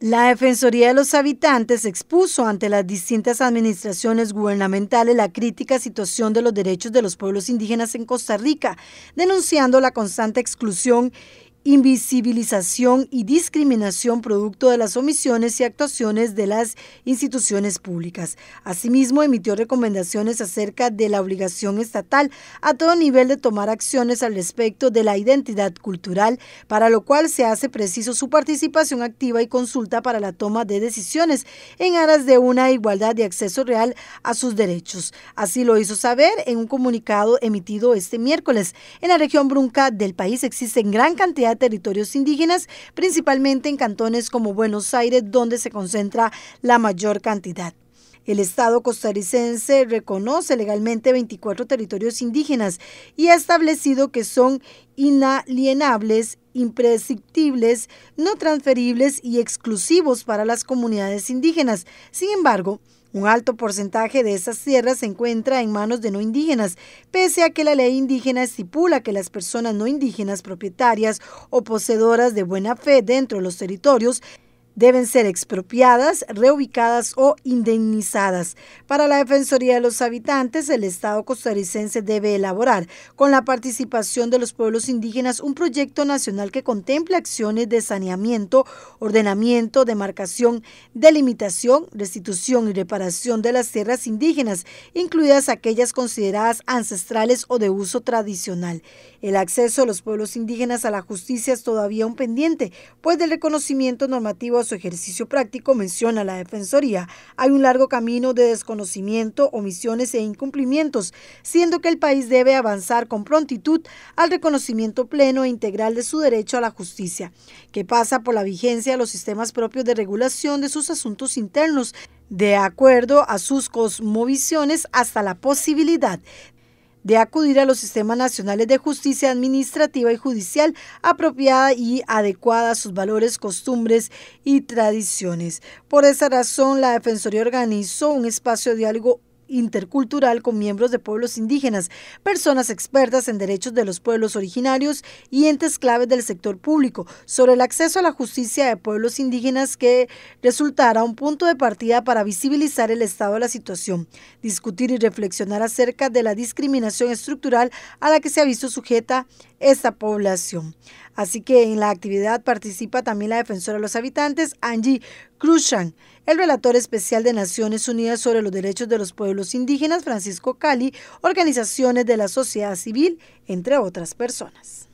La Defensoría de los Habitantes expuso ante las distintas administraciones gubernamentales la crítica situación de los derechos de los pueblos indígenas en Costa Rica, denunciando la constante exclusión invisibilización y discriminación producto de las omisiones y actuaciones de las instituciones públicas. Asimismo, emitió recomendaciones acerca de la obligación estatal a todo nivel de tomar acciones al respecto de la identidad cultural, para lo cual se hace preciso su participación activa y consulta para la toma de decisiones en aras de una igualdad de acceso real a sus derechos. Así lo hizo saber en un comunicado emitido este miércoles. En la región brunca del país existen gran cantidad territorios indígenas, principalmente en cantones como Buenos Aires, donde se concentra la mayor cantidad. El Estado costarricense reconoce legalmente 24 territorios indígenas y ha establecido que son inalienables imprescriptibles, no transferibles y exclusivos para las comunidades indígenas. Sin embargo, un alto porcentaje de esas tierras se encuentra en manos de no indígenas, pese a que la ley indígena estipula que las personas no indígenas propietarias o poseedoras de buena fe dentro de los territorios deben ser expropiadas, reubicadas o indemnizadas. Para la Defensoría de los Habitantes, el Estado costarricense debe elaborar, con la participación de los pueblos indígenas, un proyecto nacional que contemple acciones de saneamiento, ordenamiento, demarcación, delimitación, restitución y reparación de las tierras indígenas, incluidas aquellas consideradas ancestrales o de uso tradicional. El acceso de los pueblos indígenas a la justicia es todavía un pendiente, pues del reconocimiento normativo su ejercicio práctico, menciona la Defensoría, hay un largo camino de desconocimiento, omisiones e incumplimientos, siendo que el país debe avanzar con prontitud al reconocimiento pleno e integral de su derecho a la justicia, que pasa por la vigencia de los sistemas propios de regulación de sus asuntos internos, de acuerdo a sus cosmovisiones hasta la posibilidad de acudir a los sistemas nacionales de justicia administrativa y judicial apropiada y adecuada a sus valores, costumbres y tradiciones. Por esa razón, la Defensoría organizó un espacio de diálogo intercultural con miembros de pueblos indígenas, personas expertas en derechos de los pueblos originarios y entes claves del sector público sobre el acceso a la justicia de pueblos indígenas que resultará un punto de partida para visibilizar el estado de la situación, discutir y reflexionar acerca de la discriminación estructural a la que se ha visto sujeta esta población. Así que en la actividad participa también la defensora de los habitantes, Angie Cruzan, el relator especial de Naciones Unidas sobre los Derechos de los Pueblos Indígenas, Francisco Cali, organizaciones de la sociedad civil, entre otras personas.